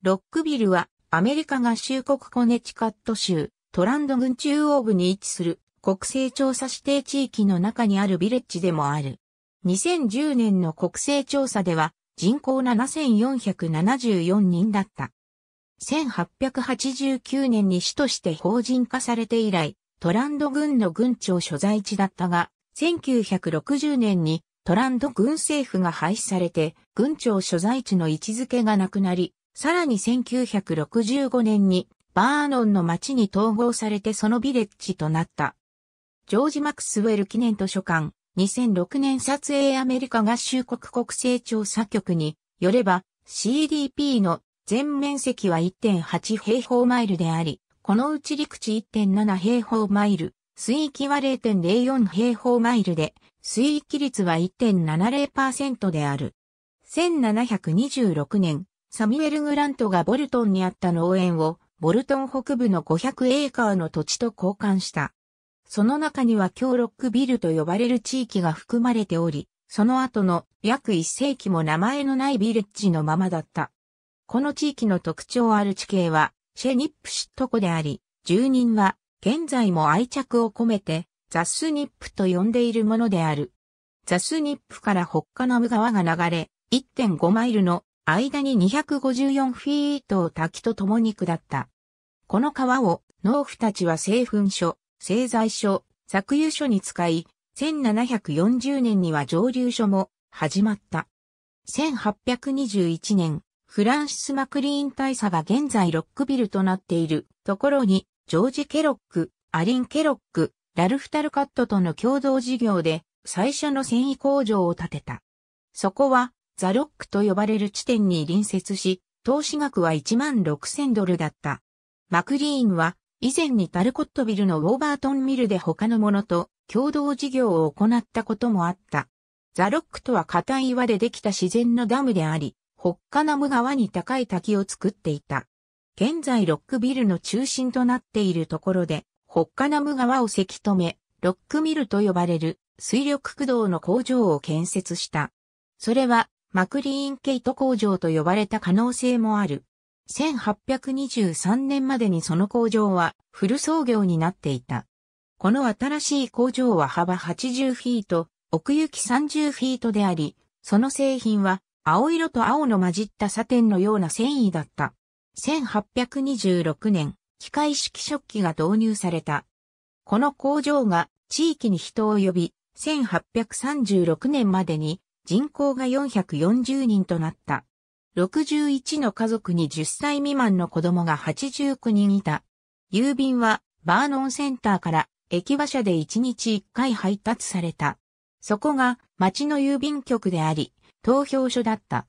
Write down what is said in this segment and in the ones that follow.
ロックビルはアメリカ合衆国コネチカット州トランド郡中央部に位置する国勢調査指定地域の中にあるビレッジでもある。2010年の国勢調査では人口7474人だった。1889年に市として法人化されて以来、トランド郡の郡庁所在地だったが、1960年にトランド郡政府が廃止されて、郡庁所在地の位置づけがなくなり、さらに1965年にバーノンの町に統合されてそのビレッジとなった。ジョージ・マクスウェル記念図書館、2006年撮影アメリカ合衆国国勢調査局によれば CDP の全面積は1.8平方マイルであり、このうち陸地1.7平方マイル、水域は0.04平方マイルで、水域率は1.70%である。1726年、サミュエル・グラントがボルトンにあった農園を、ボルトン北部の500エーカーの土地と交換した。その中には京ロックビルと呼ばれる地域が含まれており、その後の約1世紀も名前のないビレッジのままだった。この地域の特徴ある地形は、シェニップシット湖であり、住人は現在も愛着を込めて、ザスニップと呼んでいるものである。ザスニップからホッカナム川が流れ、1.5マイルの間に254フィートを滝と共に下った。この川を農夫たちは製粉所、製材所、作油所に使い、1740年には蒸留所も始まった。1821年、フランシス・マクリーン大佐が現在ロックビルとなっているところに、ジョージ・ケロック、アリン・ケロック、ラルフ・タルカットとの共同事業で最初の繊維工場を建てた。そこはザロックと呼ばれる地点に隣接し、投資額は1万6000ドルだった。マクリーンは、以前にタルコットビルのウォーバートンミルで他のものと共同事業を行ったこともあった。ザロックとは硬い岩でできた自然のダムであり、ホッカナム川に高い滝を作っていた。現在ロックビルの中心となっているところで、ホッカナム川をせき止め、ロックミルと呼ばれる水力駆動の工場を建設した。それはマクリーンケイト工場と呼ばれた可能性もある。1823年までにその工場はフル創業になっていた。この新しい工場は幅80フィート、奥行き30フィートであり、その製品は青色と青の混じったサテンのような繊維だった。1826年、機械式食器が導入された。この工場が地域に人を呼び、1836年までに人口が440人となった。61の家族に10歳未満の子供が89人いた。郵便はバーノンセンターから駅馬車で1日1回配達された。そこが町の郵便局であり、投票所だった。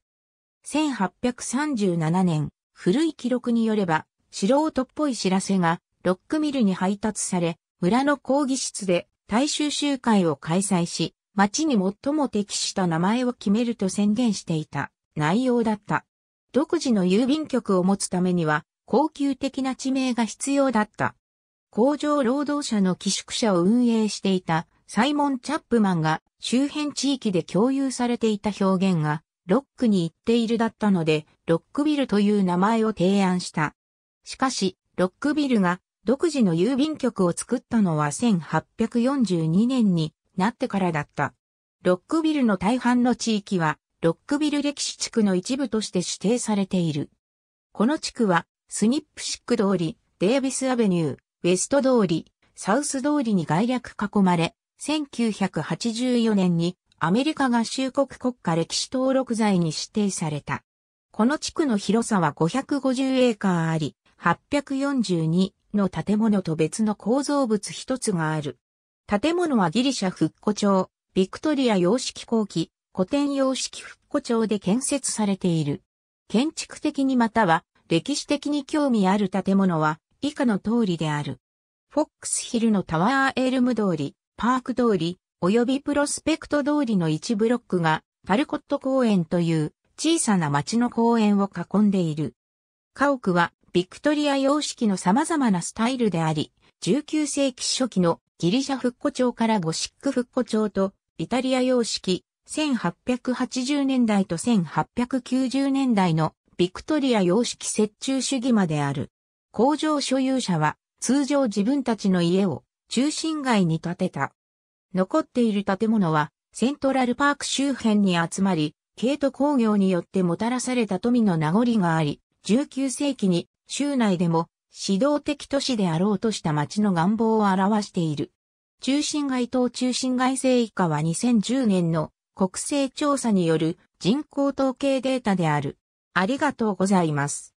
1837年、古い記録によれば、素人っぽい知らせがロックミルに配達され、村の講義室で大衆集会を開催し、町に最も適した名前を決めると宣言していた内容だった。独自の郵便局を持つためには、高級的な地名が必要だった。工場労働者の寄宿舎を運営していたサイモン・チャップマンが周辺地域で共有されていた表現がロックに行っているだったので、ロックビルという名前を提案した。しかし、ロックビルが独自の郵便局を作ったのは1842年になってからだった。ロックビルの大半の地域は、ロックビル歴史地区の一部として指定されている。この地区は、スニップシック通り、デービスアベニュー、ウェスト通り、サウス通りに概略囲まれ、1984年にアメリカ合衆国国家歴史登録財に指定された。この地区の広さは550エーカーあり、842の建物と別の構造物一つがある。建物はギリシャ復古町、ビクトリア様式後期、古典様式復古町で建設されている。建築的にまたは歴史的に興味ある建物は以下の通りである。フォックスヒルのタワーエルム通り、パーク通り、及びプロスペクト通りの一ブロックがパルコット公園という小さな町の公園を囲んでいる。家屋はビクトリア様式の様々なスタイルであり、19世紀初期のギリシャ復古町からゴシック復古町と、イタリア様式、1880年代と1890年代のビクトリア様式折衷主義まである。工場所有者は通常自分たちの家を中心街に建てた。残っている建物はセントラルパーク周辺に集まり、ケイト工業によってもたらされた富の名残があり、19世紀に州内でも指導的都市であろうとした町の願望を表している。中心街等中心街政以下は2010年の国勢調査による人口統計データである。ありがとうございます。